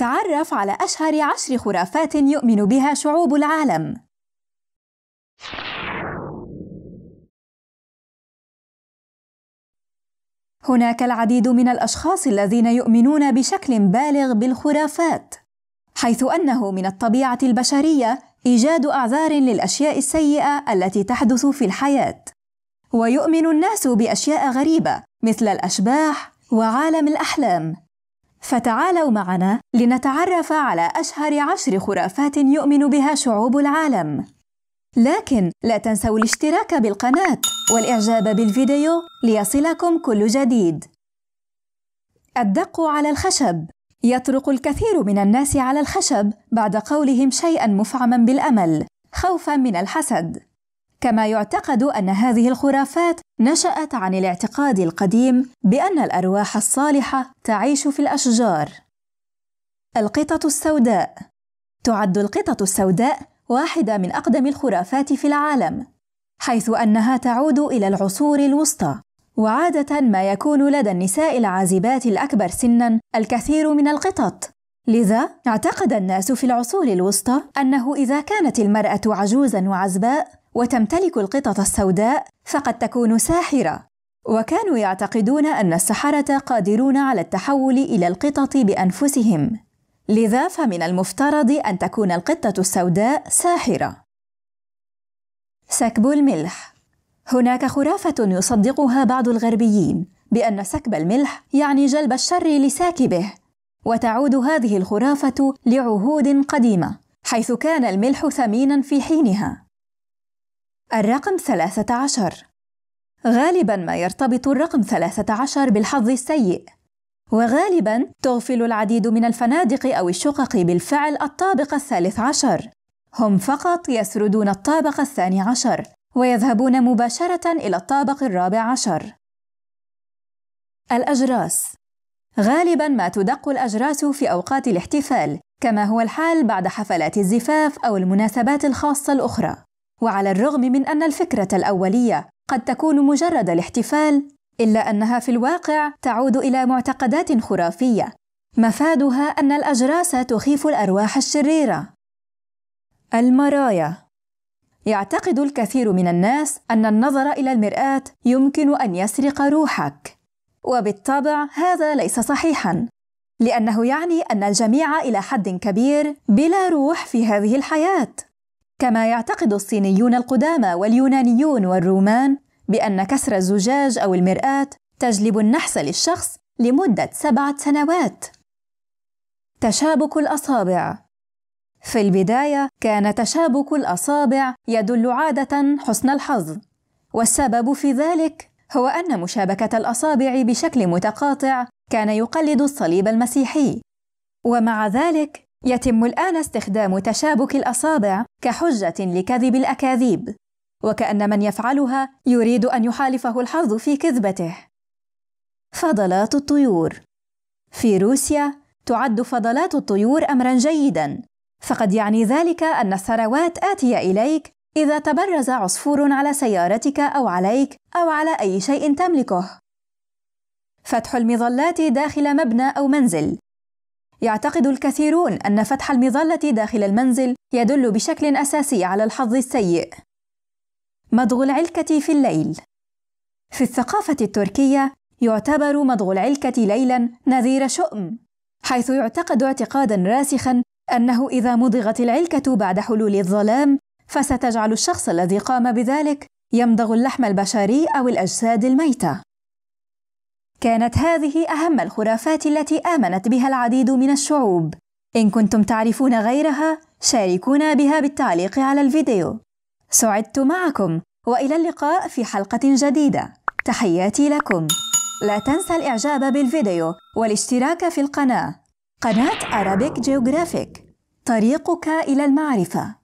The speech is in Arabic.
تعرف على أشهر عشر خرافات يؤمن بها شعوب العالم. هناك العديد من الأشخاص الذين يؤمنون بشكل بالغ بالخرافات، حيث أنه من الطبيعة البشرية إيجاد أعذار للأشياء السيئة التي تحدث في الحياة. ويؤمن الناس بأشياء غريبة مثل الأشباح وعالم الأحلام فتعالوا معنا لنتعرف على أشهر عشر خرافات يؤمن بها شعوب العالم لكن لا تنسوا الاشتراك بالقناة والإعجاب بالفيديو ليصلكم كل جديد الدق على الخشب يطرق الكثير من الناس على الخشب بعد قولهم شيئا مفعما بالأمل خوفا من الحسد كما يعتقد أن هذه الخرافات نشأت عن الاعتقاد القديم بأن الأرواح الصالحة تعيش في الأشجار. القطط السوداء تعد القطط السوداء واحدة من أقدم الخرافات في العالم، حيث أنها تعود إلى العصور الوسطى، وعادة ما يكون لدى النساء العازبات الأكبر سنًا الكثير من القطط، لذا اعتقد الناس في العصور الوسطى أنه إذا كانت المرأة عجوزًا وعزباء وتمتلك القطط السوداء فقد تكون ساحرة وكانوا يعتقدون أن السحرة قادرون على التحول إلى القطط بأنفسهم لذا فمن المفترض أن تكون القطة السوداء ساحرة سكب الملح هناك خرافة يصدقها بعض الغربيين بأن سكب الملح يعني جلب الشر لساكبه وتعود هذه الخرافة لعهود قديمة حيث كان الملح ثمينا في حينها الرقم 13 غالبا ما يرتبط الرقم 13 بالحظ السيء وغالبا تغفل العديد من الفنادق أو الشقق بالفعل الطابق الثالث عشر هم فقط يسردون الطابق الثاني عشر ويذهبون مباشرة إلى الطابق الرابع عشر الأجراس غالبا ما تدق الأجراس في أوقات الاحتفال كما هو الحال بعد حفلات الزفاف أو المناسبات الخاصة الأخرى وعلى الرغم من أن الفكرة الأولية قد تكون مجرد الاحتفال إلا أنها في الواقع تعود إلى معتقدات خرافية مفادها أن الأجراس تخيف الأرواح الشريرة المرايا يعتقد الكثير من الناس أن النظر إلى المرآة يمكن أن يسرق روحك وبالطبع هذا ليس صحيحا لأنه يعني أن الجميع إلى حد كبير بلا روح في هذه الحياة كما يعتقد الصينيون القدامى واليونانيون والرومان بأن كسر الزجاج أو المرآة تجلب النحس للشخص لمدة سبعة سنوات. تشابك الأصابع في البداية كان تشابك الأصابع يدل عادة حسن الحظ، والسبب في ذلك هو أن مشابكة الأصابع بشكل متقاطع كان يقلد الصليب المسيحي، ومع ذلك يتم الآن استخدام تشابك الأصابع كحجة لكذب الأكاذيب، وكأن من يفعلها يريد أن يحالفه الحظ في كذبته. فضلات الطيور في روسيا تعد فضلات الطيور أمرًا جيدًا، فقد يعني ذلك أن الثروات آتية إليك إذا تبرز عصفور على سيارتك أو عليك أو على أي شيء تملكه. فتح المظلات داخل مبنى أو منزل يعتقد الكثيرون أن فتح المظلة داخل المنزل يدل بشكل أساسي على الحظ السيء. مضغ العلكة في الليل في الثقافة التركية يعتبر مضغ العلكة ليلا نذير شؤم، حيث يعتقد اعتقادا راسخا أنه إذا مضغت العلكة بعد حلول الظلام فستجعل الشخص الذي قام بذلك يمضغ اللحم البشري أو الأجساد الميتة. كانت هذه أهم الخرافات التي آمنت بها العديد من الشعوب إن كنتم تعرفون غيرها شاركونا بها بالتعليق على الفيديو سعدت معكم وإلى اللقاء في حلقة جديدة تحياتي لكم لا تنسى الإعجاب بالفيديو والاشتراك في القناة قناة Arabic Geographic طريقك إلى المعرفة